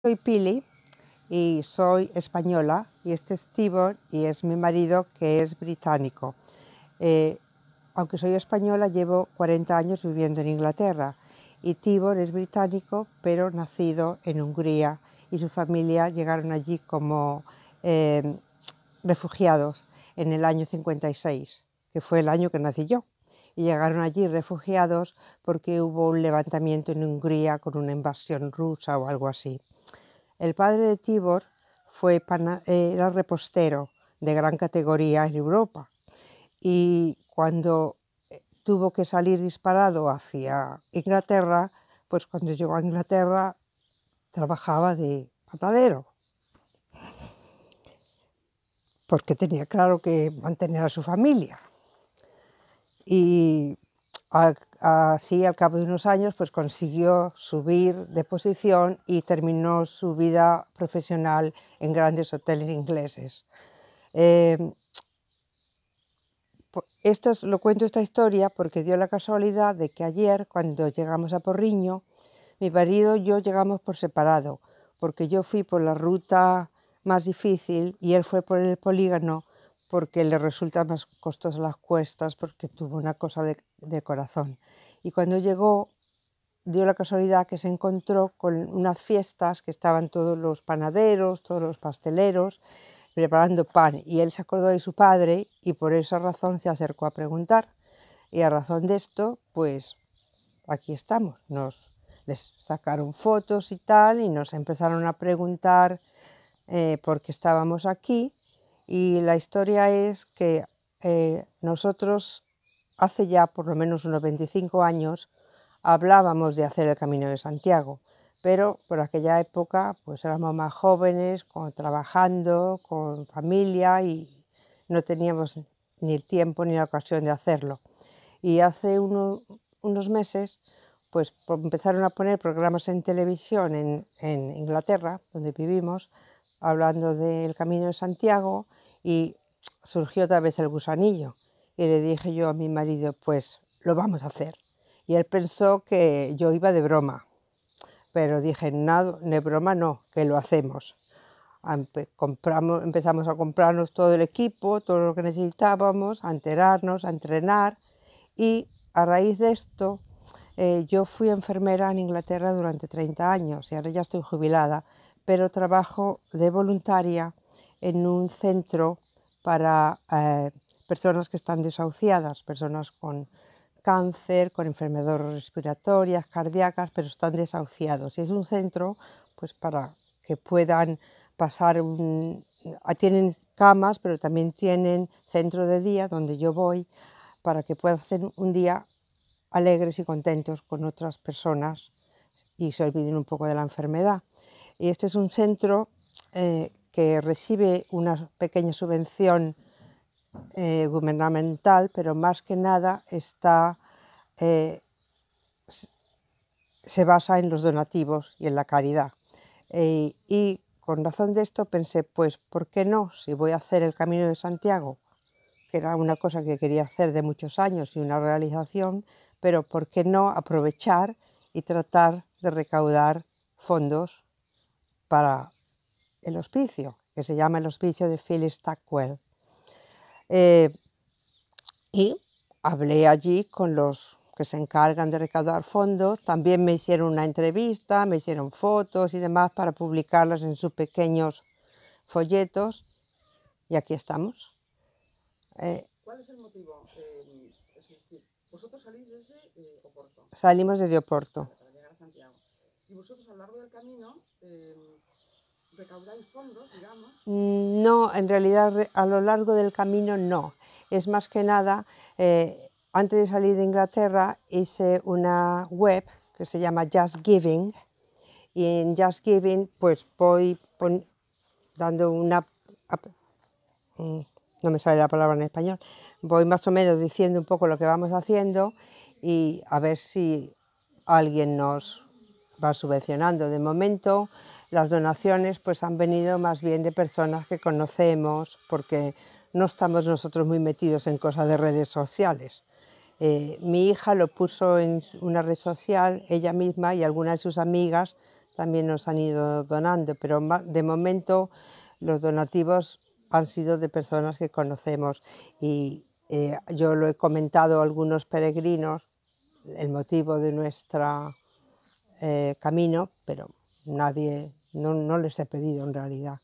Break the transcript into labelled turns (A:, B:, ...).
A: Soy Pili y soy española y este es Tibor y es mi marido que es británico. Eh, aunque soy española llevo 40 años viviendo en Inglaterra y Tibor es británico pero nacido en Hungría y su familia llegaron allí como eh, refugiados en el año 56, que fue el año que nací yo. Y llegaron allí refugiados porque hubo un levantamiento en Hungría con una invasión rusa o algo así. El padre de Tibor fue era repostero de gran categoría en Europa y cuando eh, tuvo que salir disparado hacia Inglaterra, pues cuando llegó a Inglaterra trabajaba de panadero, porque tenía claro que mantener a su familia. Y así, al cabo de unos años, pues consiguió subir de posición y terminó su vida profesional en grandes hoteles ingleses. Eh, esto lo cuento esta historia porque dio la casualidad de que ayer, cuando llegamos a Porriño, mi marido y yo llegamos por separado, porque yo fui por la ruta más difícil y él fue por el polígono porque le resultan más costosas las cuestas, porque tuvo una cosa de, corazón. Y cuando llegó, dio la casualidad que se encontró con unas fiestas que estaban todos los panaderos, todos los pasteleros, preparando pan y él se acordó de su padre y por esa razón se acercó a preguntar. Y a razón de esto, pues aquí estamos. Nos les sacaron fotos y tal y nos empezaron a preguntar eh, por qué estábamos aquí y la historia es que eh, nosotros hace ya por lo menos unos 25 años hablábamos de hacer el Camino de Santiago, pero por aquella época pues éramos más jóvenes, trabajando, con familia y no teníamos ni el tiempo ni la ocasión de hacerlo. Y hace unos meses pues empezaron a poner programas en televisión en Inglaterra, donde vivimos, hablando del Camino de Santiago, y surgió otra vez el gusanillo. Y le dije yo a mi marido, pues lo vamos a hacer. Y él pensó que yo iba de broma, pero dije, nada, de broma no, que lo hacemos. compramos, empezamos a comprarnos todo el equipo, todo lo que necesitábamos, a enterarnos, a entrenar. Y a raíz de esto, eh, yo fui enfermera en Inglaterra durante 30 años y ahora ya estoy jubilada, pero trabajo de voluntaria en un centro para eh, personas que están desahuciadas, personas con cáncer, con enfermedades respiratorias, cardíacas, pero están desahuciados. Y es un centro pues, para que puedan pasar, ah, tienen camas, pero también tienen centro de día donde yo voy para que puedan hacer un día alegres y contentos con otras personas y se olviden un poco de la enfermedad. Y este es un centro eh, recibe una pequeña subvención eh, gubernamental, pero más que nada está, eh, se basa en los donativos y en la caridad. Eh, y con razón de esto pensé, pues, ¿por qué no? Si voy a hacer el Camino de Santiago, que era una cosa que quería hacer de muchos años y una realización, pero ¿por qué no aprovechar y tratar de recaudar fondos para el hospicio, que se llama el hospicio de Phyllis Tackwell. Eh, y hablé allí con los que se encargan de recaudar fondos. También me hicieron una entrevista, me hicieron fotos y demás para publicarlas en sus pequeños folletos. Y aquí estamos. Eh, ¿Cuál es el motivo? Eh, vosotros salís desde Oporto. Salimos desde Oporto. recaudáis fondos, digamos. No, en realidad a lo largo del camino no. Es más que nada, eh, antes de salir de Inglaterra hice una web que se llama Just Giving y en Just Giving pues voy dando una... Mm, no me sale la palabra en español, voy más o menos diciendo un poco lo que vamos haciendo y a ver si alguien nos va subvencionando. De momento las donaciones pues han venido más bien de personas que conocemos porque no estamos nosotros muy metidos en cosas de redes sociales. Eh, mi hija lo puso en una red social, ella misma y algunas de sus amigas también nos han ido donando, pero de momento los donativos han sido de personas que conocemos y eh, yo lo he comentado a algunos peregrinos el motivo de nuestro eh, camino, pero nadie no, no les he pedido en realidad.